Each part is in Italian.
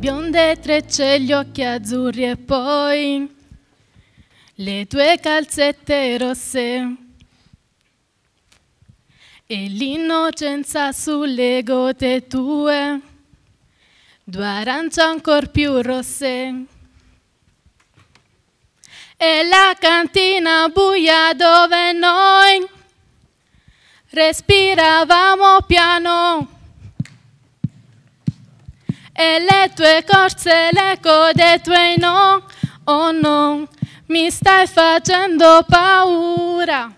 bionde trecce, gli occhi azzurri e poi le tue calzette rosse e l'innocenza sulle gote tue, due arance ancor più rosse. E la cantina buia dove noi respiravamo piano e le tue corse, l'eco dei tuoi no, oh no, mi stai facendo paura.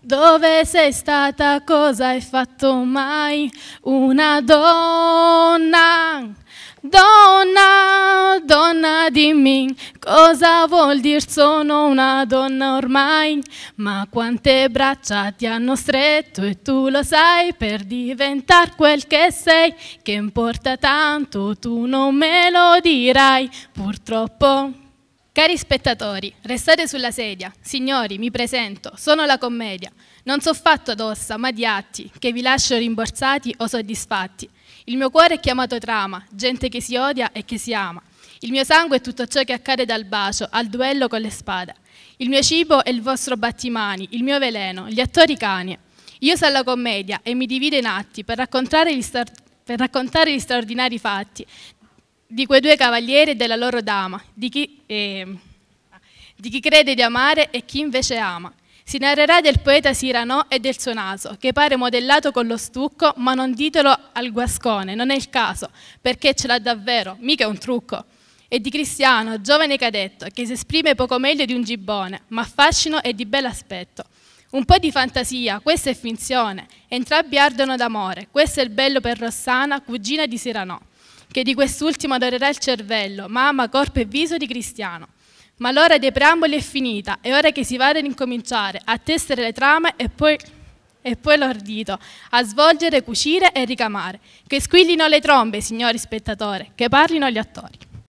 Dove sei stata? Cosa hai fatto mai? Una donna, donna dimmi cosa vuol dire sono una donna ormai, ma quante braccia ti hanno stretto e tu lo sai per diventare quel che sei, che importa tanto tu non me lo dirai purtroppo. Cari spettatori, restate sulla sedia. Signori, mi presento, sono la commedia. Non so fatto d'ossa, ma di atti, che vi lascio rimborsati o soddisfatti. Il mio cuore è chiamato trama, gente che si odia e che si ama. Il mio sangue è tutto ciò che accade dal bacio, al duello con le spade. Il mio cibo è il vostro battimani, il mio veleno, gli attori cani. Io so la commedia e mi divido in atti per raccontare gli, per raccontare gli straordinari fatti di quei due cavalieri e della loro dama, di chi, eh, di chi crede di amare e chi invece ama. Si narrerà del poeta Sirano e del suo naso, che pare modellato con lo stucco, ma non ditelo al guascone, non è il caso, perché ce l'ha davvero, mica è un trucco e di Cristiano, giovane cadetto, che si esprime poco meglio di un gibbone, ma affascino e di bell'aspetto. Un po' di fantasia, questa è finzione. Entrambi ardono d'amore, questo è il bello per Rossana, cugina di Siranò, che di quest'ultimo adorerà il cervello, ma ama corpo e viso di Cristiano. Ma l'ora dei preamboli è finita, è ora che si vada ad incominciare, a tessere le trame e poi e poi l'ordito, a svolgere, cucire e ricamare. Che squillino le trombe, signori spettatori, che parlino gli attori.